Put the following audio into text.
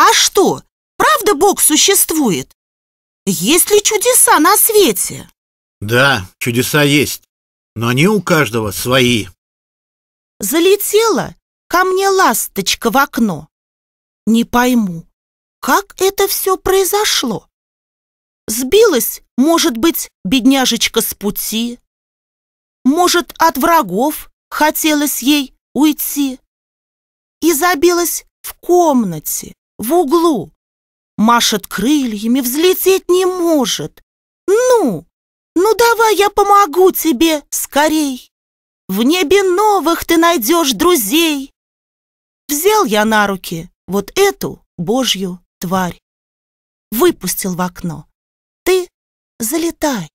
А что, правда Бог существует? Есть ли чудеса на свете? Да, чудеса есть, но они у каждого свои. Залетела ко мне ласточка в окно. Не пойму, как это все произошло? Сбилась, может быть, бедняжечка с пути? Может, от врагов хотелось ей уйти? И забилась в комнате, в углу. Машет крыльями, взлететь не может. Ну, ну давай я помогу тебе скорей. В небе новых ты найдешь друзей. Взял я на руки вот эту божью тварь. Выпустил в окно. Ты залетай.